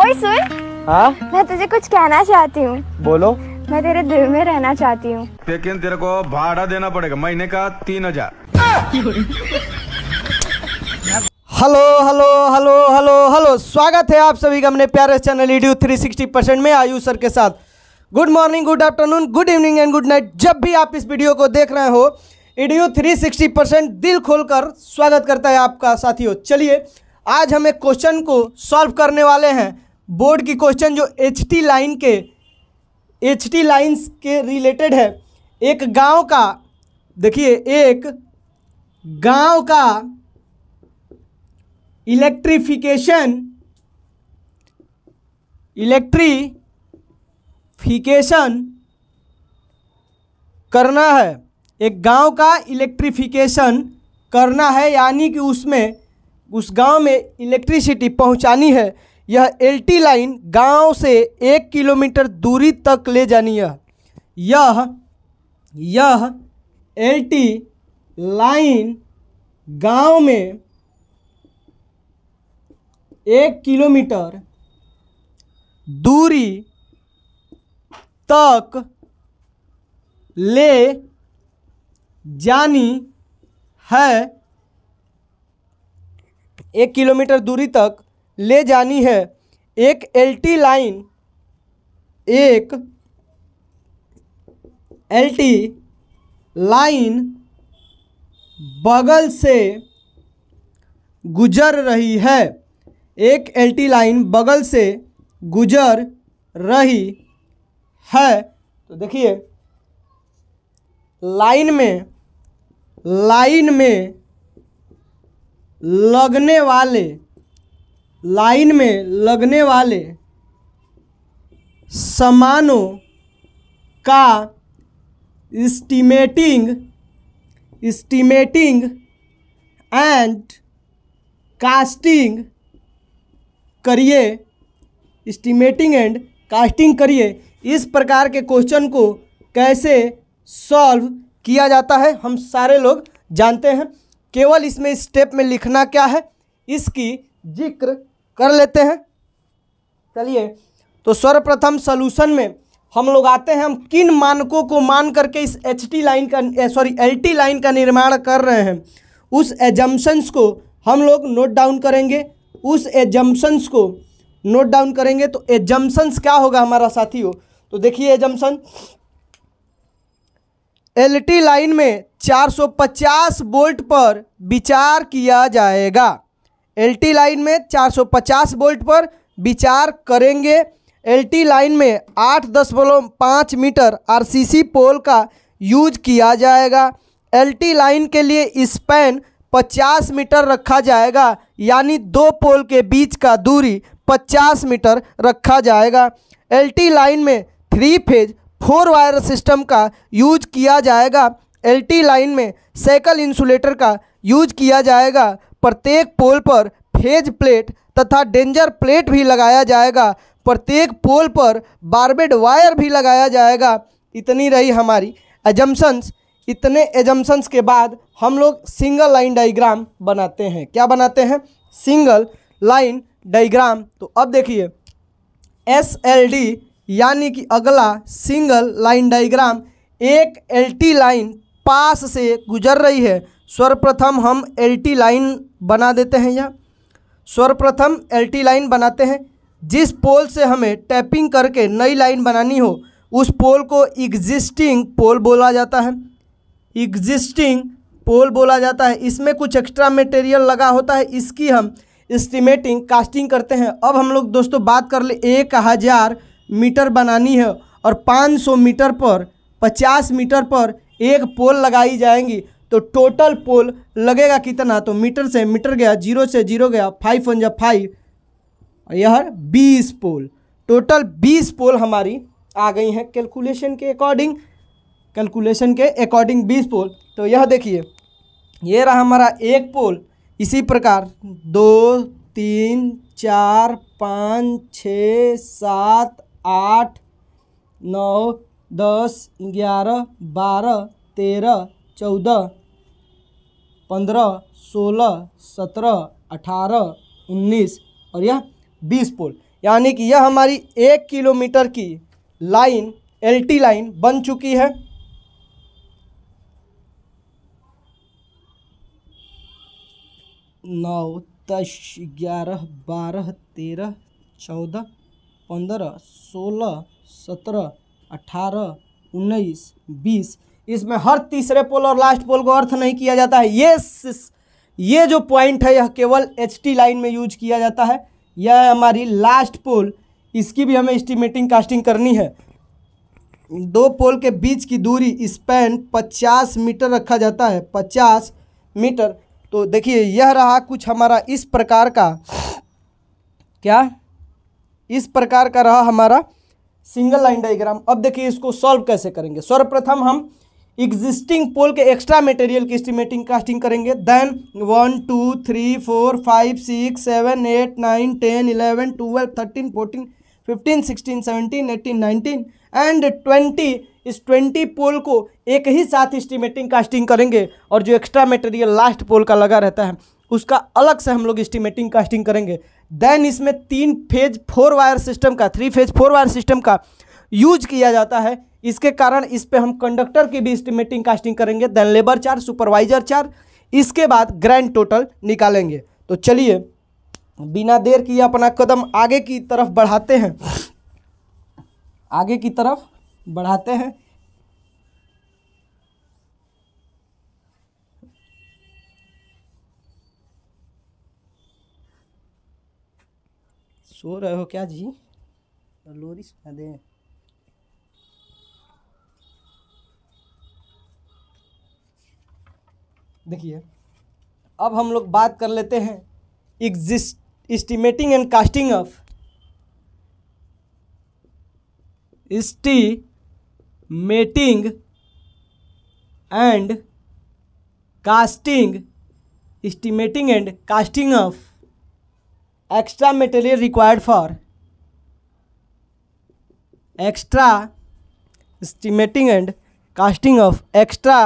ओए सुन हाँ मैं तुझे कुछ कहना चाहती हूँ बोलो मैं तेरे दिल में रहना चाहती हूँ लेकिन तेरे को भाड़ा देना पड़ेगा महीने का तीन हजार hello hello hello hello hello स्वागत है आप सभी का अपने प्यारे चैनल थ्री सिक्सटी परसेंट में आयु सर के साथ good morning good afternoon good evening and good night जब भी आप इस वीडियो को देख रहे हो थ्री सिक्सटी परसेंट दिल खोलकर स्वागत करता है आपका साथियों चलिए आज हम एक क्वेश्चन को सॉल्व करने वाले हैं बोर्ड की क्वेश्चन जो एच टी लाइन के एच टी लाइन्स के रिलेटेड है एक गांव का देखिए एक गांव का इलेक्ट्रिफिकेशन इलेक्ट्रीफिकेशन करना है एक गांव का इलेक्ट्रिफिकेशन करना है यानी कि उसमें उस गांव में इलेक्ट्रिसिटी पहुंचानी है यह एलटी लाइन गांव से एक किलोमीटर दूरी तक ले जानी है यह यह एलटी लाइन गांव में एक किलोमीटर दूरी तक ले जानी है एक किलोमीटर दूरी तक ले जानी है एक एलटी लाइन एक एलटी लाइन बगल से गुजर रही है एक एलटी लाइन बगल से गुजर रही है तो देखिए लाइन में लाइन में लगने वाले लाइन में लगने वाले सामानों का इस्टीमेटिंग इस्टीमेटिंग एंड कास्टिंग करिए इस्टीमेटिंग एंड कास्टिंग करिए इस प्रकार के क्वेश्चन को कैसे सॉल्व किया जाता है हम सारे लोग जानते हैं केवल इसमें स्टेप इस में लिखना क्या है इसकी जिक्र कर लेते हैं चलिए तो सर्वप्रथम सोल्यूशन में हम लोग आते हैं हम किन मानकों को मान करके इस एच टी लाइन का सॉरी एल टी लाइन का निर्माण कर रहे हैं उस एजम्पन्स को हम लोग नोट डाउन करेंगे उस एजम्पन्स को नोट डाउन करेंगे तो एजम्पन्स क्या होगा हमारा साथियों तो देखिए एजम्पन एलटी लाइन में 450 वोल्ट पर विचार किया जाएगा एलटी लाइन में 450 वोल्ट पर विचार करेंगे एलटी लाइन में आठ दशमलव पाँच मीटर आरसीसी पोल का यूज किया जाएगा एलटी लाइन के लिए स्पैन 50 मीटर रखा जाएगा यानी दो पोल के बीच का दूरी 50 मीटर रखा जाएगा एलटी लाइन में three phase four wire system का यूज किया जाएगा एलटी लाइन में साइकिल इंसुलेटर का यूज किया जाएगा प्रत्येक पोल पर फेज प्लेट तथा डेंजर प्लेट भी लगाया जाएगा प्रत्येक पोल पर बारबेड वायर भी लगाया जाएगा इतनी रही हमारी एजम्सन्स इतने एजम्सन्स के बाद हम लोग सिंगल लाइन डाइग्राम बनाते हैं क्या बनाते हैं सिंगल लाइन डाइग्राम तो अब देखिए एस एल डी यानी कि अगला सिंगल लाइन डाइग्राम एक एलटी लाइन पास से गुजर रही है सर्वप्रथम हम एलटी लाइन बना देते हैं यह सर्वप्रथम एलटी लाइन बनाते हैं जिस पोल से हमें टैपिंग करके नई लाइन बनानी हो उस पोल को एग्जिस्टिंग पोल बोला जाता है एग्जिस्टिंग पोल बोला जाता है इसमें कुछ एक्स्ट्रा मटेरियल लगा होता है इसकी हम एस्टिमेटिंग कास्टिंग करते हैं अब हम लोग दोस्तों बात कर ले एक हज़ार मीटर बनानी है और 500 मीटर पर 50 मीटर पर एक पोल लगाई जाएंगी तो टोटल पोल लगेगा कितना तो मीटर से मीटर गया जीरो से जीरो गया फाइव वन जब फाइव यह बीस पोल टोटल बीस पोल हमारी आ गई हैं कैलकुलेशन के अकॉर्डिंग कैलकुलेशन के अकॉर्डिंग बीस पोल तो यह देखिए ये रहा हमारा एक पोल इसी प्रकार दो तीन चार पाँच छ सात आठ नौ दस ग्यारह बारह तेरह चौदह पंद्रह सोलह सत्रह अठारह उन्नीस और यह बीस पोल यानी कि यह हमारी एक किलोमीटर की लाइन एलटी लाइन बन चुकी है नौ दस ग्यारह बारह तेरह चौदह पंद्रह सोलह सत्रह अठारह उन्नीस बीस इसमें हर तीसरे पोल और लास्ट पोल को अर्थ नहीं किया जाता है ये ये जो पॉइंट है यह केवल एच लाइन में यूज किया जाता है यह हमारी लास्ट पोल इसकी भी हमें इस्टीमेटिंग कास्टिंग करनी है दो पोल के बीच की दूरी स्पैन 50 मीटर रखा जाता है 50 मीटर तो देखिए यह रहा कुछ हमारा इस प्रकार का क्या इस प्रकार का रहा हमारा सिंगल लाइन डायग्राम अब देखिए इसको सॉल्व कैसे करेंगे सर्वप्रथम हम एग्जिस्टिंग पोल के एक्स्ट्रा मटेरियल की एस्टिमेटिंग कास्टिंग करेंगे then one two three four five six seven eight nine ten eleven twelve thirteen fourteen fifteen sixteen seventeen eighteen nineteen and twenty इस ट्वेंटी पोल को एक ही साथ इस्टीमेटिंग कास्टिंग करेंगे और जो एक्स्ट्रा मटेरियल लास्ट पोल का लगा रहता है उसका अलग से हम लोग इस्टीमेटिंग कास्टिंग करेंगे देन इसमें तीन फेज फोर वायर सिस्टम का three phase four wire system का यूज किया जाता है इसके कारण इस पर हम कंडक्टर की भी इस्टीमेटिंग कास्टिंग करेंगे then labour charge supervisor charge इसके बाद ग्रैंड टोटल निकालेंगे तो चलिए बिना देर किए अपना कदम आगे की तरफ बढ़ाते हैं आगे की तरफ बढ़ाते हैं सो रहे हो क्या जी लोरी सुना दे देखिए अब हम लोग बात कर लेते हैं exist estimating and costing of estimating and costing estimating and costing of extra material required for extra estimating and costing of extra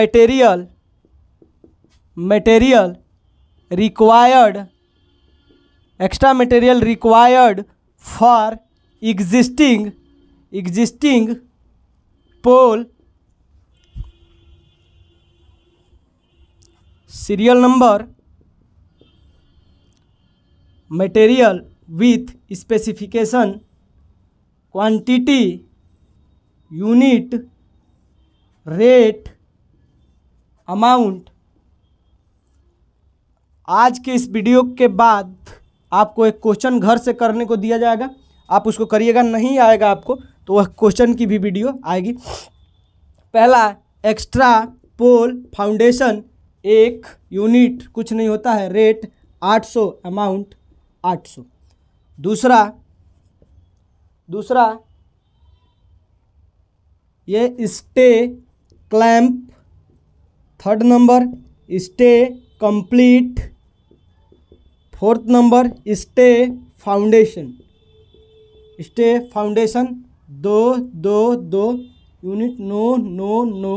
material material required extra material required for existing existing pole serial number material with specification quantity unit rate amount आज के इस video के बाद आपको एक question घर से करने को दिया जाएगा आप उसको करिएगा नहीं आएगा आपको तो वह क्वेश्चन की भी वीडियो आएगी पहला एक्स्ट्रा पोल फाउंडेशन एक यूनिट कुछ नहीं होता है रेट 800 अमाउंट आठ सौ दूसरा दूसरा ये stay clamp third number stay complete fourth number stay foundation stay foundation दो दो दो unit no no no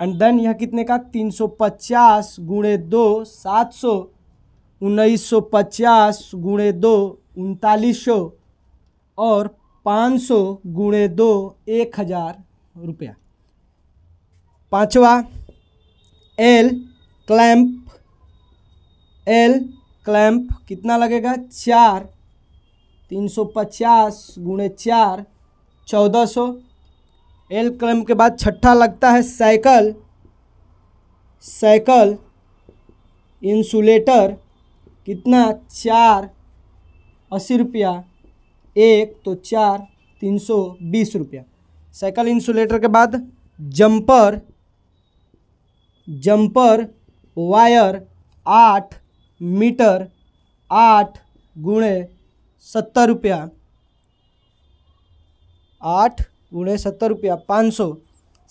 and then यह कितने का 350 सौ पचास गुणे दो सात सौ उन्नीस सौ पचास गुणे दो उनतालीस सौ और पाँच सौ गुणे दो एक हज़ार रुपया पाँचवा एल क्लैम्प एल क्लैम्प कितना लगेगा चार तीन सौ पचास गुणे चार चौदह सौ एल क्लैम्प के बाद छठा लगता है साइकिल साइकिल इंसुलेटर कितना चार अस्सी रुपया एक तो चार तीन सौ बीस रुपया साइकिल इंसुलेटर के बाद जंपर जंपर वायर आठ मीटर आठ गुणे सत्तर रुपया आठ गुणे सत्तर रुपया पाँच सौ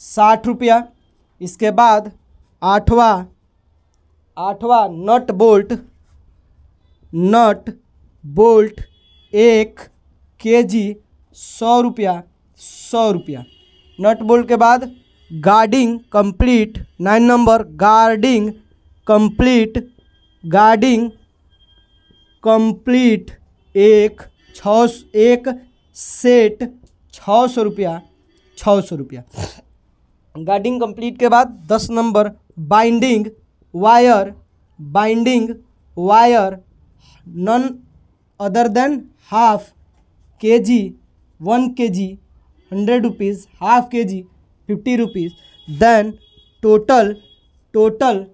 साठ रुपया इसके बाद आठवा आठवा नट बोल्ट नट बोल्ट एक के जी सौ रुपया सौ रुपया नट बोल्ट के बाद guarding complete nine number guarding complete guarding complete एक छः एक सेट छः सौ रुपया छः सौ रुपया गार्डिंग कंप्लीट के बाद दस number binding wire binding wire half K G one K G hundred rupees half K G fifty rupees then total total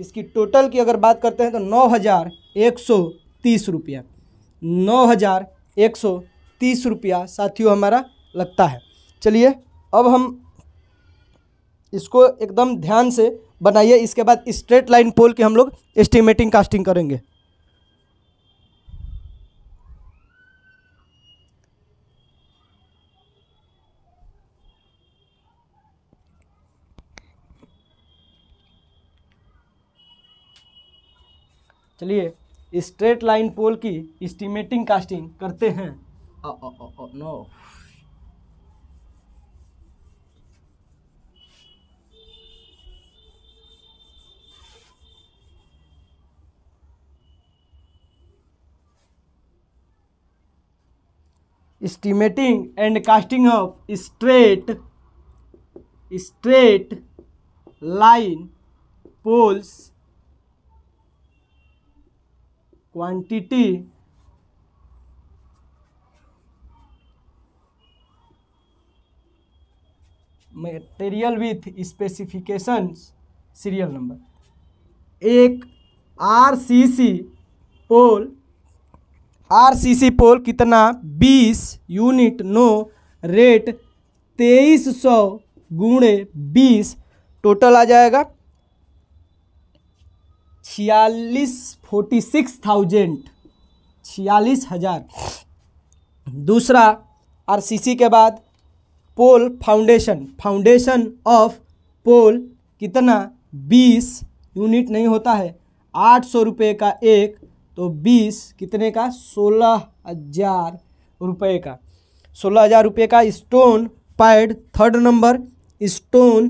इसकी टोटल की अगर बात करते हैं तो नौ हज़ार एक सौ तीस रुपया नौ हज़ार एक सौ तीस रुपया साथियों हमारा लगता है चलिए अब हम इसको एकदम ध्यान से बनाइए इसके बाद स्ट्रेट लाइन पोल के हम लोग एस्टिमेटिंग कास्टिंग करेंगे चलिए स्ट्रेट लाइन पोल की स्टीमेटिंग कास्टिंग करते हैं no estimating and costing of straight straight line poles quantity material with specification serial number एक आरसीसी पोल आरसीसी पोल कितना बीस यूनिट नो रेट तेईस सौ गुणे बीस टोटल आ जाएगा छियालीस फोर्टी सिक्स थाउजेंड छियालीस हज़ार दूसरा आरसीसी के बाद pole foundation foundation of pole कितना बीस यूनिट नहीं होता है आठ सौ रुपये का एक तो बीस कितने का सोलह हज़ार रुपये का सोलह हज़ार रुपये का stone pad third number stone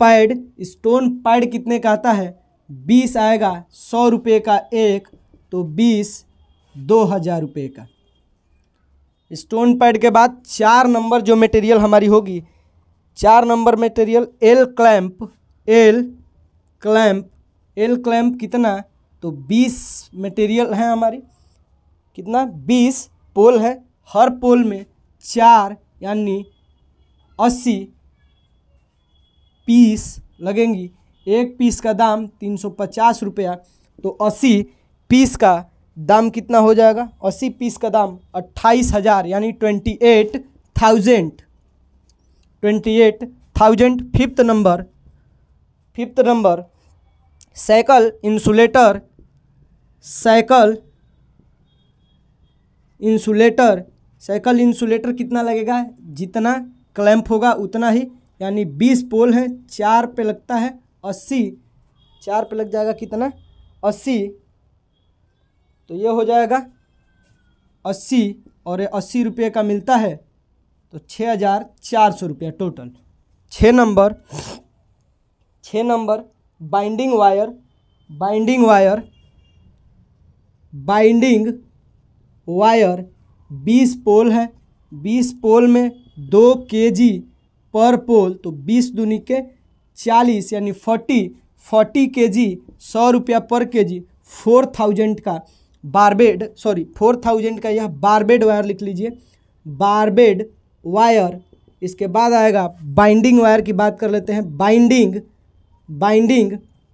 pad stone pad कितने का आता है बीस आएगा सौ रुपये का एक तो बीस दो हज़ार रुपये का स्टोन पैड के बाद चार नंबर जो मटेरियल हमारी होगी चार number material L clamp L clamp L clamp कितना तो बीस मटेरियल है हमारी कितना बीस पोल है हर पोल में चार यानी अस्सी पीस लगेंगी एक पीस का दाम तीन सौ पचास रुपया तो अस्सी पीस का दाम कितना हो जाएगा अस्सी पीस का दाम अट्ठाईस हज़ार यानी twenty eight thousand twenty eight thousand fifth number fifth number shackle insulator shackle insulator shackle insulator कितना लगेगा जितना क्लैंप होगा उतना ही यानी बीस पोल है चार पे लगता है अस्सी चार पे लग जाएगा कितना अस्सी तो ये हो जाएगा अस्सी और ये अस्सी रुपये का मिलता है तो छः हज़ार चार सौ रुपया टोटल छः नंबर छः number binding wire binding wire binding wire बीस पोल है बीस पोल में दो के जी पर पोल तो बीस दूनी के चालीस यानी फोर्टी फोर्टी के जी सौ रुपया पर के जी फोर थाउजेंड का बारबेड सॉरी फोर थाउजेंड का यह बारबेड वायर लिख लीजिए बारबेड वायर इसके बाद आएगा बाइंडिंग वायर की बात कर लेते हैं बाइंडिंग बाइंडिंग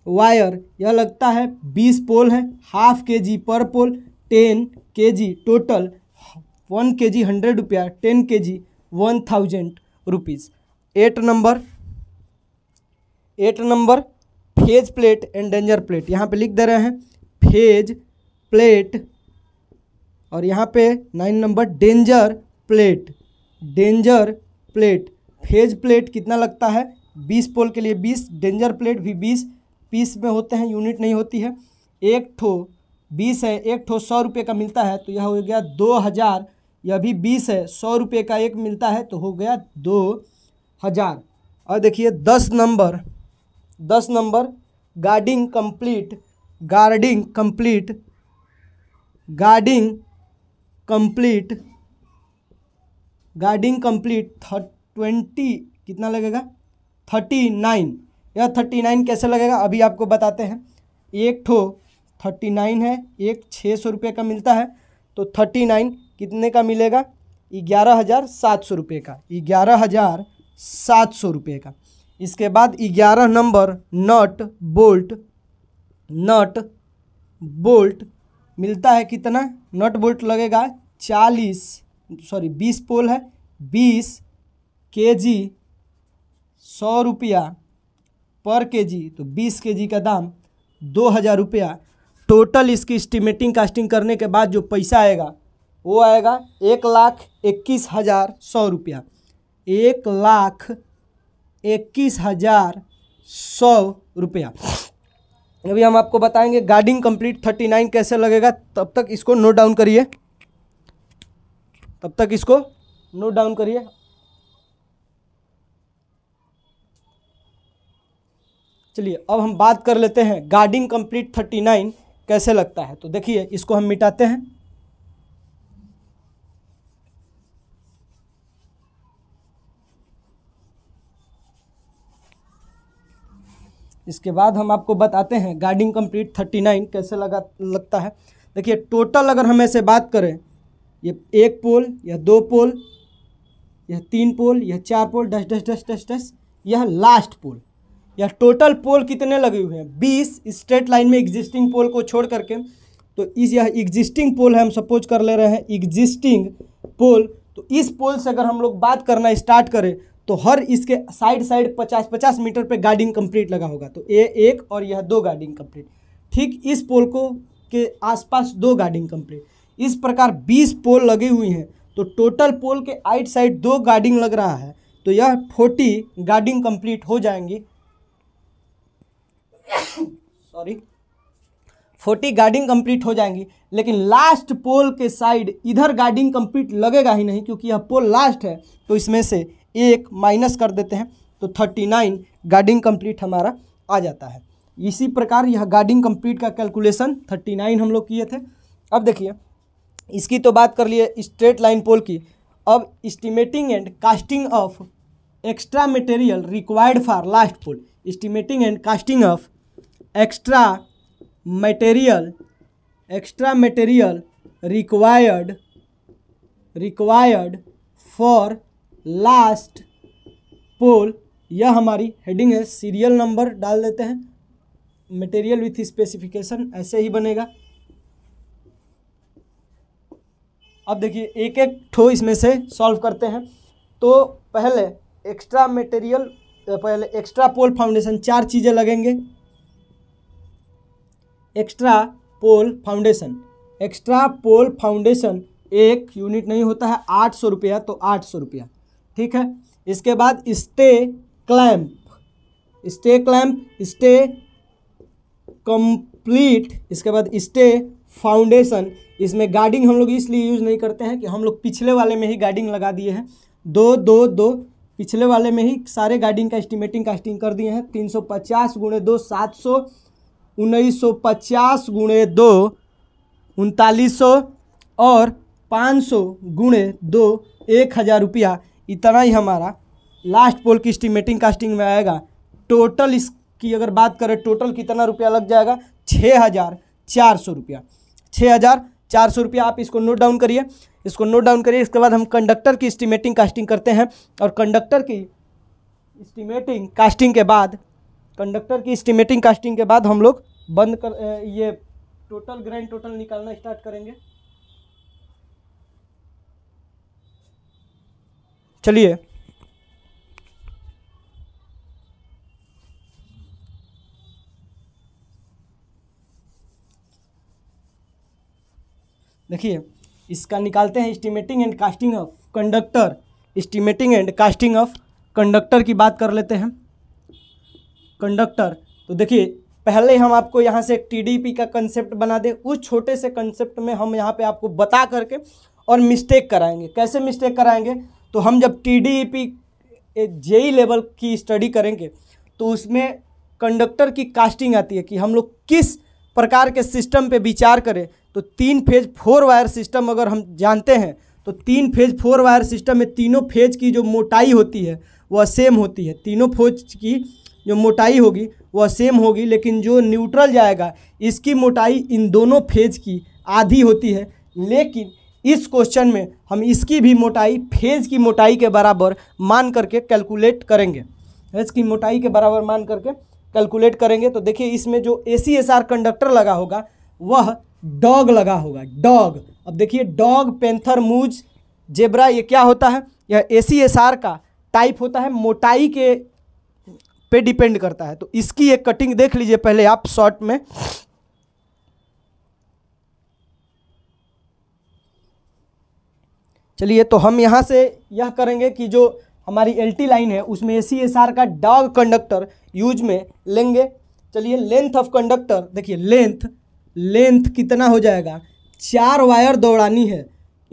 वायर यह लगता है बीस पोल है हाफ के जी पर पोल टेन के जी total one K G hundred रुपया ten K G one thousand rupees eight number eight number phase plate and danger plate यहाँ पे लिख दे रहे हैं फेज प्लेट और यहाँ पे nine number danger plate danger plate phase plate कितना लगता है बीस पोल के लिए बीस डेंजर प्लेट भी बीस पीस में होते हैं यूनिट नहीं होती है एक ठो बीस है एक ठो सौ रुपये का मिलता है तो यह हो गया दो हज़ार यह भी बीस है सौ रुपये का एक मिलता है तो हो गया दो हज़ार और देखिए दस नंबर दस number guarding complete guarding complete guarding complete guarding complete twenty कितना लगेगा थर्टी नाइन यह थर्टी नाइन कैसे लगेगा अभी आपको बताते हैं एक ठो थर्टी नाइन है एक छः सौ रुपये का मिलता है तो थर्टी नाइन कितने का मिलेगा ग्यारह हज़ार सात सौ रुपये का ग्यारह हज़ार सात सौ रुपये का इसके बाद ग्यारह number nut bolt nut bolt मिलता है कितना नट बोल्ट लगेगा चालीस सॉरी बीस पोल है बीस के जी सौ रुपया पर के जी तो बीस के जी का दाम दो हज़ार रुपया टोटल इसकी इस्टीमेटिंग कास्टिंग करने के बाद जो पैसा आएगा वो आएगा एक लाख इक्कीस हज़ार सौ रुपया एक लाख इक्कीस हज़ार सौ रुपया अभी हम आपको बताएंगे गार्डिंग कंप्लीट थर्टी नाइन कैसे लगेगा तब तक इसको नोट डाउन करिए तब तक इसको नोट डाउन करिए चलिए अब हम बात कर लेते हैं गार्डिंग कंप्लीट थर्टी नाइन कैसे लगता है तो देखिए इसको हम मिटाते हैं इसके बाद हम आपको बताते हैं गार्डिंग कंप्लीट थर्टी नाइन कैसे लगा लगता है देखिए टोटल अगर हम ऐसे बात करें ये एक पोल या दो पोल यह तीन पोल यह चार पोल डस डस डस डस डस यह लास्ट पोल यह टोटल पोल कितने लगे हुए हैं बीस स्ट्रेट लाइन में एग्जिस्टिंग पोल को छोड़ करके तो इस यह एग्जिस्टिंग पोल है हम सपोज कर ले रहे हैं एग्जिस्टिंग पोल तो इस पोल से अगर हम लोग बात करना स्टार्ट करें तो हर इसके साइड साइड पचास पचास मीटर पे गार्डिंग कंप्लीट लगा होगा तो ये एक और यह दो गार्डिंग कंप्लीट ठीक इस पोल को के आसपास दो गार्डिंग कंप्लीट इस प्रकार बीस पोल लगे हुए हैं तो टोटल पोल के आइट साइड दो गार्डिंग लग रहा है तो यह फोर्टी गार्डिंग कंप्लीट हो जाएंगी सॉरी फोर्टी गार्डिंग कंप्लीट हो जाएंगी लेकिन लास्ट पोल के साइड इधर गार्डिंग कंप्लीट लगेगा ही नहीं क्योंकि यह पोल लास्ट है तो इसमें से एक माइनस कर देते हैं तो थर्टी नाइन गार्डिंग कंप्लीट हमारा आ जाता है इसी प्रकार यह गार्डिंग कंप्लीट का कैलकुलेशन थर्टी नाइन हम लोग किए थे अब देखिए इसकी तो बात कर लिए स्ट्रेट लाइन पोल की अब estimating and costing of extra material required for last pole estimating and costing of extra material extra material required required for last pole यह हमारी हेडिंग है सीरियल नंबर डाल देते हैं मटेरियल विथ स्पेसिफिकेशन ऐसे ही बनेगा अब देखिए एक एक ठो इसमें से सॉल्व करते हैं तो पहले एक्स्ट्रा मटेरियल पहले एक्स्ट्रा पोल फाउंडेशन चार चीज़ें लगेंगे extra pole foundation extra pole foundation एक यूनिट नहीं होता है आठ सौ रुपया तो आठ सौ रुपया ठीक है इसके बाद stay clamp stay clamp stay complete इसके बाद स्टे फाउंडेशन इसमें गार्डिंग हम लोग इसलिए यूज़ नहीं करते हैं कि हम लोग पिछले वाले में ही गार्डिंग लगा दिए हैं दो दो दो पिछले वाले में ही सारे गार्डिंग का एस्टिमेटिंग कास्टिंग कर दिए हैं तीन सौ पचास गुणे दो सात सौ उन्नीस सौ पचास गुणे दो उनतालीस सौ और पाँच सौ गुणे दो एक हज़ार रुपया इतना ही हमारा लास्ट पोल की स्टीमेटिंग कास्टिंग में आएगा टोटल इसकी अगर बात करें टोटल कितना रुपया लग जाएगा छः हज़ार चार सौ रुपया छः हज़ार चार सौ रुपया आप इसको नोट डाउन करिए इसको नोट डाउन करिए इसके बाद हम कंडक्टर की स्टीमेटिंग कास्टिंग करते हैं और कंडक्टर की स्टीमेटिंग कास्टिंग के बाद कंडक्टर की स्टीमेटिंग कास्टिंग के बाद हम लोग बंद कर ये टोटल ग्रैंड टोटल निकालना स्टार्ट करेंगे चलिए देखिए इसका निकालते हैं estimating and costing of conductor estimating and costing of conductor की बात कर लेते हैं कंडक्टर तो देखिए पहले हम आपको यहाँ से टीडीपी का कंसेप्ट बना दें उस छोटे से कंसेप्ट में हम यहाँ पे आपको बता करके और मिस्टेक कराएंगे कैसे मिस्टेक कराएंगे तो हम जब T D E P JE level की स्टडी करेंगे तो उसमें कंडक्टर की कास्टिंग आती है कि हम लोग किस प्रकार के सिस्टम पे विचार करें तो तीन फेज फोर वायर सिस्टम अगर हम जानते हैं तो तीन फेज फोर वायर सिस्टम में तीनों फेज की जो मोटाई होती है वह सेम होती है तीनों फेज की जो मोटाई होगी वह सेम होगी लेकिन जो न्यूट्रल जाएगा इसकी मोटाई इन दोनों फेज की आधी होती है लेकिन इस क्वेश्चन में हम इसकी भी मोटाई फेज की मोटाई के बराबर मान करके कैलकुलेट करेंगे फेज की मोटाई के बराबर मान करके कैलकुलेट करेंगे तो देखिए इसमें जो A C S R conductor लगा होगा वह डॉग लगा होगा डॉग अब देखिए डॉग पेंथर मूज जेबरा ये क्या होता है यह ए सी एस आर का टाइप होता है मोटाई के पे डिपेंड करता है तो इसकी एक कटिंग देख लीजिए पहले आप शॉर्ट में चलिए तो हम यहाँ से यह करेंगे कि जो हमारी एलटी लाइन है उसमें ए का डॉग कंडक्टर यूज में लेंगे चलिए लेंथ ऑफ कंडक्टर देखिए लेंथ लेंथ कितना हो जाएगा चार वायर दौड़ानी है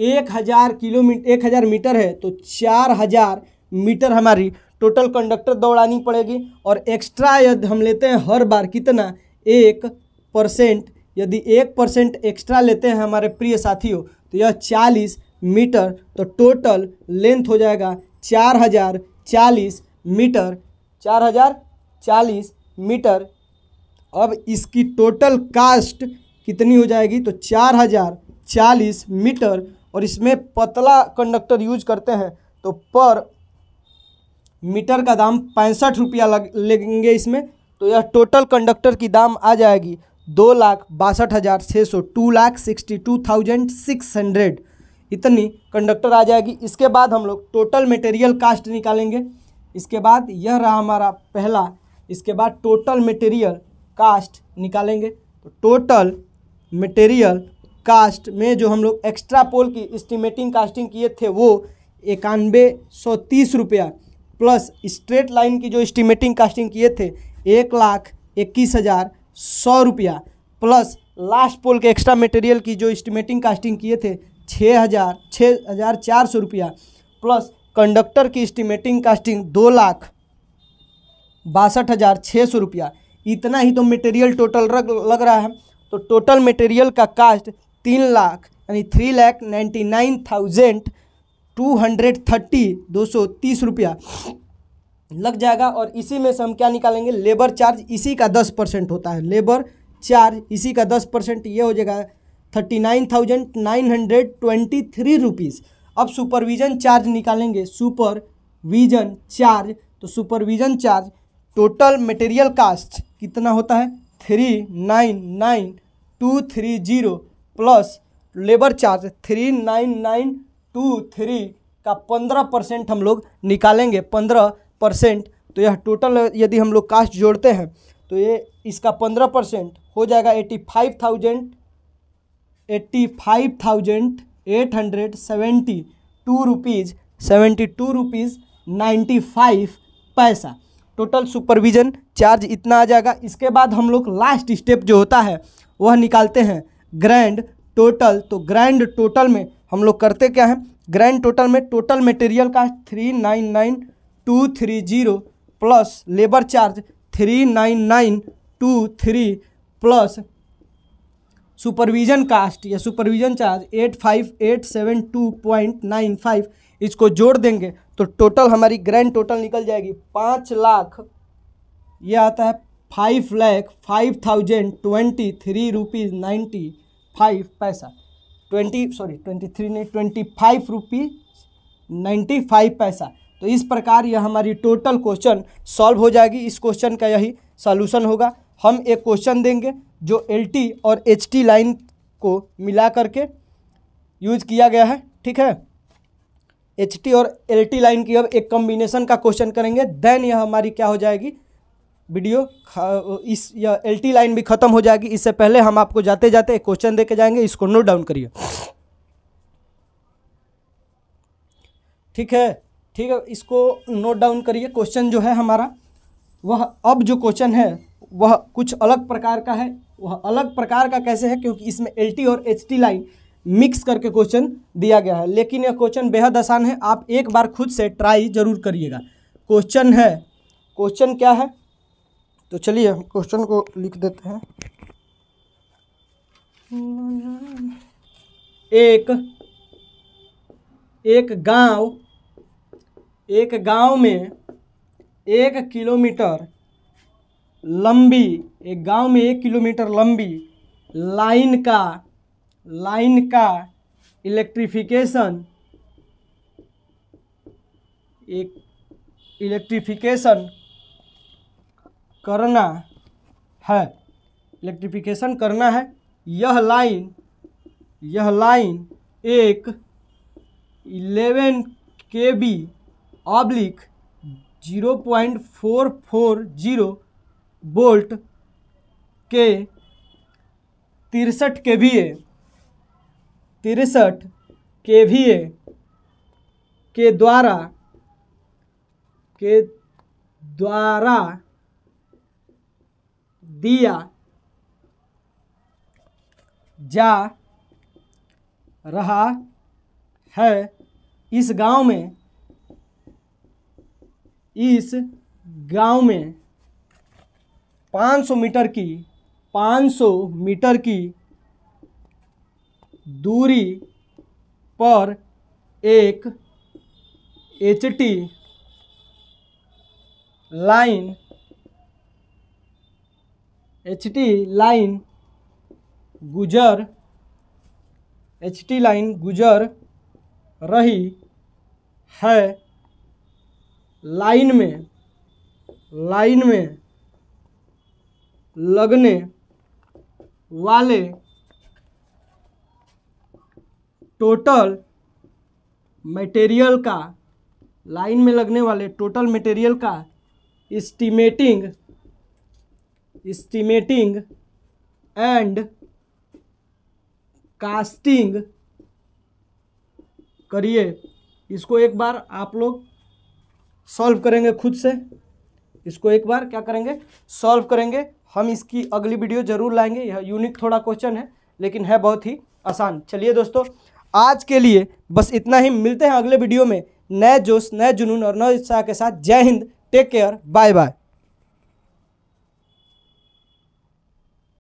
एक हज़ार किलोमीटर एक हज़ार मीटर है तो चार हज़ार मीटर हमारी टोटल कंडक्टर दौड़ानी पड़ेगी और एक्स्ट्रा यदि हम लेते हैं हर बार कितना एक परसेंट यदि एक परसेंट एक्स्ट्रा लेते हैं हमारे प्रिय साथियों तो यह चालीस मीटर तो टोटल लेंथ हो जाएगा चार हज़ार चालीस मीटर चार हज़ार चालीस मीटर अब इसकी टोटल कास्ट कितनी हो जाएगी तो चार हज़ार चालीस मीटर और इसमें पतला कंडक्टर यूज करते हैं तो पर मीटर का दाम पैंसठ रुपया लग लेंगे इसमें तो यह टोटल कंडक्टर की दाम आ जाएगी दो लाख बासठ हज़ार छः सौ two lakh sixty two thousand six hundred इतनी कंडक्टर आ जाएगी इसके बाद हम लोग टोटल मटेरियल कास्ट निकालेंगे इसके बाद यह रहा हमारा पहला इसके बाद टोटल मटेरियल कास्ट निकालेंगे तो टोटल मटेरियल कास्ट में जो हम लोग एक्स्ट्रा पोल की इस्टीमेटिंग कास्टिंग किए थे वो इक्यानवे सौ तीस रुपया प्लस स्ट्रेट लाइन की जो इस्टीमेटिंग कास्टिंग किए थे एक लाख इक्कीस हज़ार सौ रुपया प्लस लास्ट पोल के एक्स्ट्रा मटेरियल की जो इस्टीमेटिंग कास्टिंग किए थे छः हज़ार छः हज़ार चार सौ रुपया प्लस कंडक्टर की इस्टीमेटिंग कास्टिंग दो लाख बासठ हज़ार छः सौ रुपया इतना ही तो मटेरियल टोटल रग लग रहा है तो टोटल मटेरियल का कास्ट तीन लाख यानी three lakh ninety nine thousand two hundred thirty दो सौ तीस रुपया लग जाएगा और इसी में से हम क्या निकालेंगे लेबर चार्ज इसी का दस परसेंट होता है लेबर चार्ज इसी का दस परसेंट ये हो जाएगा thirty nine thousand nine hundred twenty three rupees अब सुपरविज़न चार्ज निकालेंगे सुपरविज़न चार्ज तो supervision charge total material cost कितना होता है three nine nine two three zero plus labour charge three nine nine two three का पंद्रह percent हम लोग निकालेंगे पंद्रह परसेंट तो यह टोटल यदि हम लोग कास्ट जोड़ते हैं तो ये इसका पंद्रह परसेंट हो जाएगा eighty five thousand eighty five thousand eight hundred seventy two rupees seventy two rupees ninety five पैसा टोटल सुपरविज़न चार्ज इतना आ जाएगा इसके बाद हम लोग लास्ट स्टेप जो होता है वह निकालते हैं ग्रैंड टोटल तो ग्रैंड टोटल में हम लोग करते क्या हैं ग्रैंड टोटल में टोटल मटेरियल का three nine nine two three zero plus labour charge three nine nine two three plus supervision cost या supervision charge eight five eight seven two point nine five इसको जोड़ देंगे तो total हमारी grand total निकल जाएगी पाँच लाख ये आता है five lakh five thousand twenty three rupees ninety five पैसा ट्वेंटी सॉरी ट्वेंटी थ्री नहीं twenty five rupees ninety five पैसा तो इस प्रकार यह हमारी टोटल क्वेश्चन सॉल्व हो जाएगी इस क्वेश्चन का यही सॉल्यूशन होगा हम एक क्वेश्चन देंगे जो एल और एच लाइन को मिला करके यूज किया गया है ठीक है एच और एल लाइन की अब एक कम्बिनेशन का क्वेश्चन करेंगे देन यह हमारी क्या हो जाएगी वीडियो इस एल टी लाइन भी खत्म हो जाएगी इससे पहले हम आपको जाते जाते एक क्वेश्चन दे के जाएंगे इसको नोट डाउन करिए ठीक है ठीक है इसको नोट डाउन करिए क्वेश्चन जो है हमारा वह अब जो क्वेश्चन है वह कुछ अलग प्रकार का है वह अलग प्रकार का कैसे है क्योंकि इसमें एल और एच लाइन मिक्स करके क्वेश्चन दिया गया है लेकिन यह क्वेश्चन बेहद आसान है आप एक बार खुद से ट्राई जरूर करिएगा क्वेश्चन है क्वेश्चन क्या है तो चलिए हम क्वेश्चन को लिख देते हैं एक एक गांव एक गांव में एक किलोमीटर लंबी एक गांव में एक किलोमीटर लंबी लाइन का लाइन का इलेक्ट्रिफिकेशन एक इलेक्ट्रिफिकेशन करना है इलेक्ट्रिफिकेशन करना है यह लाइन यह लाइन एक 11 K V oblique zero point four four zero volt के तिरसठ के वी ए तिरसठ के वी ए के द्वारा के द्वारा दिया जा रहा है इस गांव में इस गांव में 500 मीटर की 500 मीटर की दूरी पर एक H T line H T line गुजर एच टी लाइन गुजर रही है लाइन में लाइन में लगने वाले टोटल मटेरियल का लाइन में लगने वाले टोटल मटेरियल का इस्टीमेटिंग इस्टीमेटिंग एंड कास्टिंग करिए इसको एक बार आप लोग सॉल्व करेंगे खुद से इसको एक बार क्या करेंगे सॉल्व करेंगे हम इसकी अगली वीडियो जरूर लाएंगे यह यूनिक थोड़ा क्वेश्चन है लेकिन है बहुत ही आसान चलिए दोस्तों आज के लिए बस इतना ही मिलते हैं अगले वीडियो में नए जोश नए जुनून और नए उत्साह के साथ जय Hind take care bye bye